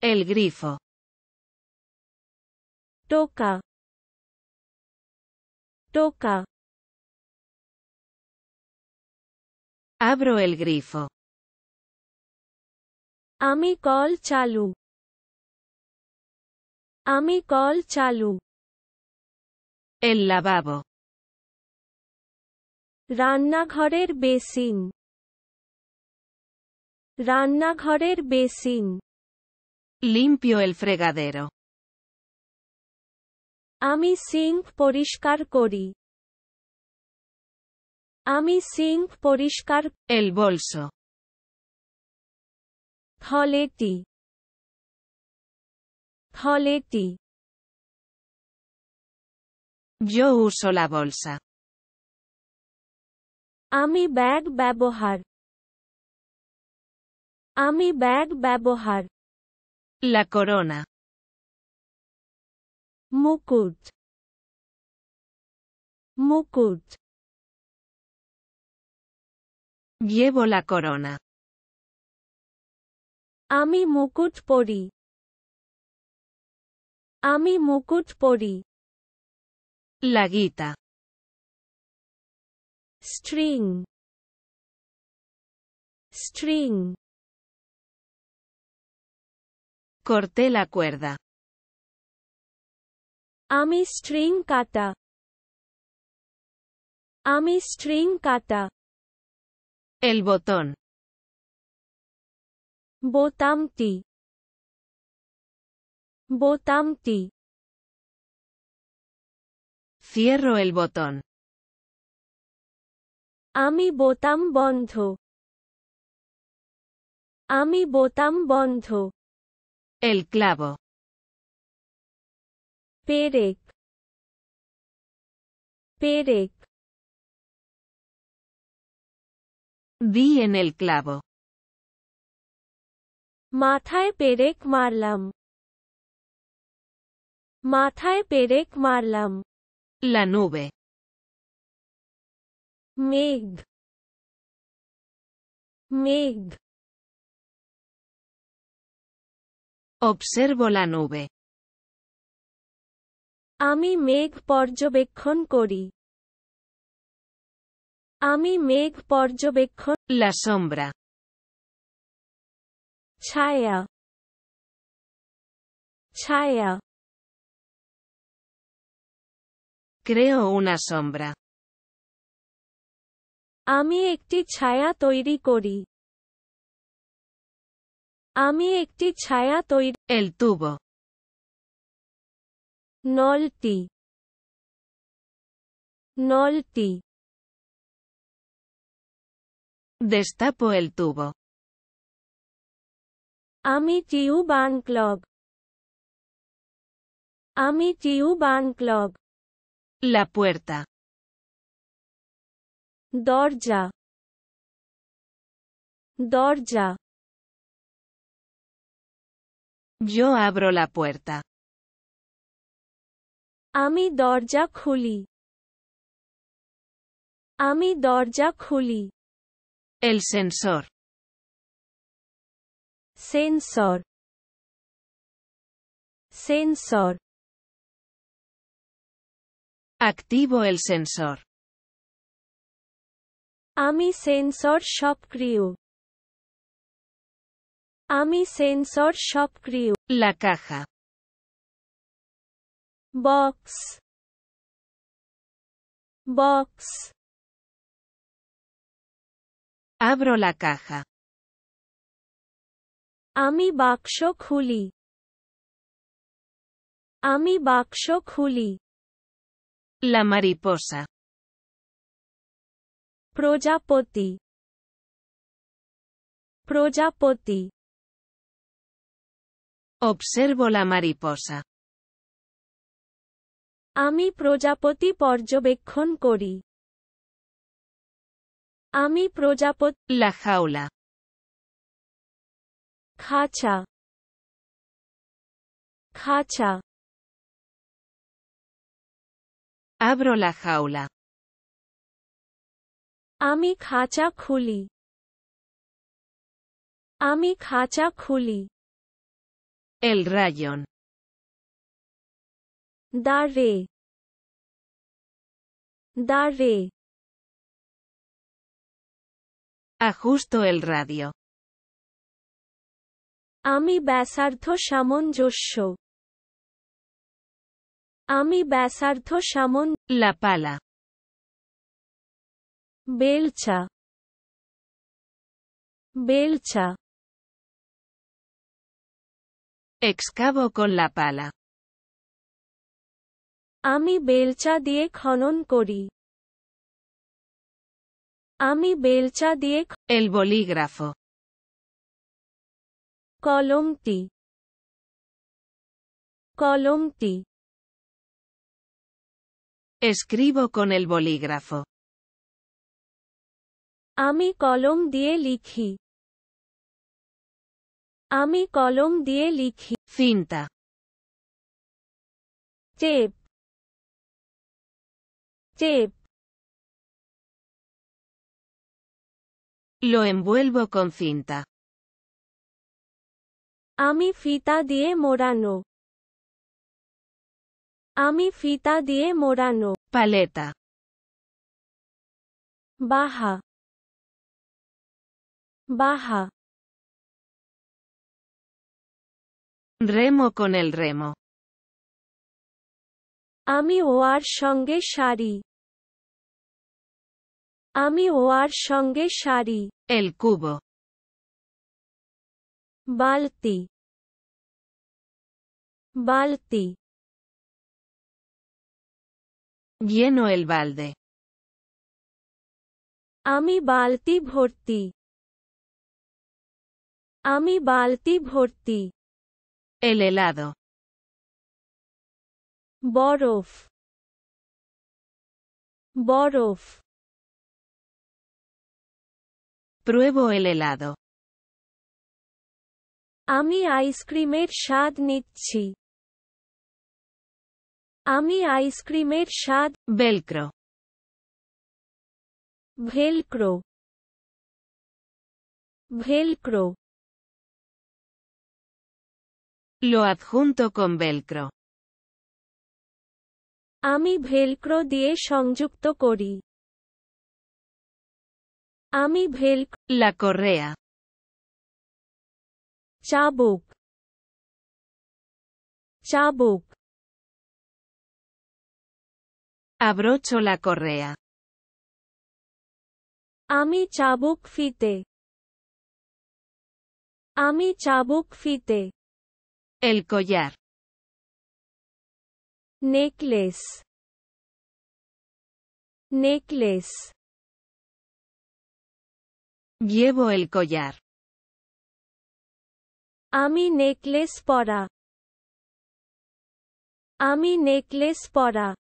El grifo. Toca. Toca. Abro el grifo. Ami col chalu. Ami col chalu. El lavabo. Ranna gharer besin. Ranna be besin. Limpio el fregadero. Ami sink porishkar kori. Ami sink porishkar. El bolso. Toleti. Toleti. Yo uso la bolsa. Ami bag babohar. Ami bag babohar. La corona. Mukut. Mukut. Llevo la corona. Ami mukut pori Ami Mukut pori. La guita. String. String. Corté la cuerda. Ami string kata. Ami string kata. El botón. Botam ti. Botam ti. Cierro el botón. Ami botam bondho. Ami botam bondho. El clavo. Perec. Perec. Vi en el clavo. Matai e perec marlam. Matai e perec marlam. La nube. Meg. Meg. Observo la nube. আমি মেঘ পর্যবেক্ষণ করি আমি মেঘ পর্যবেক্ষণ La sombra. ছায়া ছায়া Creo una sombra. আমি একটি ছায়া তৈরি করি Ami ekti el tubo Nolti Nolti Destapo el tubo Ami tiu Ami La puerta Dorja Dorja yo abro la puerta. Ami dorja khuli. Ami dorja khuli. El sensor. Sensor. Sensor. Activo el sensor. sensor shop crew. Ami sensor shop crew. La caja. Box. Box. Abro la caja. Ami bakshok khuli. Ami bakshok khuli. La mariposa. Proja poti. Observo la mariposa. Ami Projapoti porjobekhon kori. Ami Projapot la jaula. Khacha. Khacha. Abro la jaula. Ami khacha khuli. Ami khacha khuli. El rayón. Darve. Darve. Ajusto el radio. Ami yo shamon A Ami basartho shamon. La pala. Belcha. Belcha. Excavo con la pala. Ami belcha diek honon kodi. Ami belcha diek El bolígrafo. Colum ti. Escribo con el bolígrafo. Ami kolom die likhi. A mi column die licki cinta. Tepe. Lo envuelvo con cinta. A fita die morano. A mi fita die morano. Paleta. Baja. Baja. Remo con el remo. Ami oar shonge shari. Ami oar shonge shari. El cubo. Balti. Balti. Lleno el balde. Ami balti bhorti. Ami balti bhorti. El helado. Borof. Borof. Pruebo el helado. Ami ice cream es er shad nitchi. Ami ice cream es er shad. Velcro. Velcro. Velcro. Lo adjunto con velcro. Ami velcro die Shongjuk kori. Ami velcro. La correa. Chabuk. Chabuk. Abrocho la correa. Ami chabuk fite. Ami chabuk fite. El collar. Necklace. Necklace. Llevo el collar. Ami necklace para. Ami necklace para.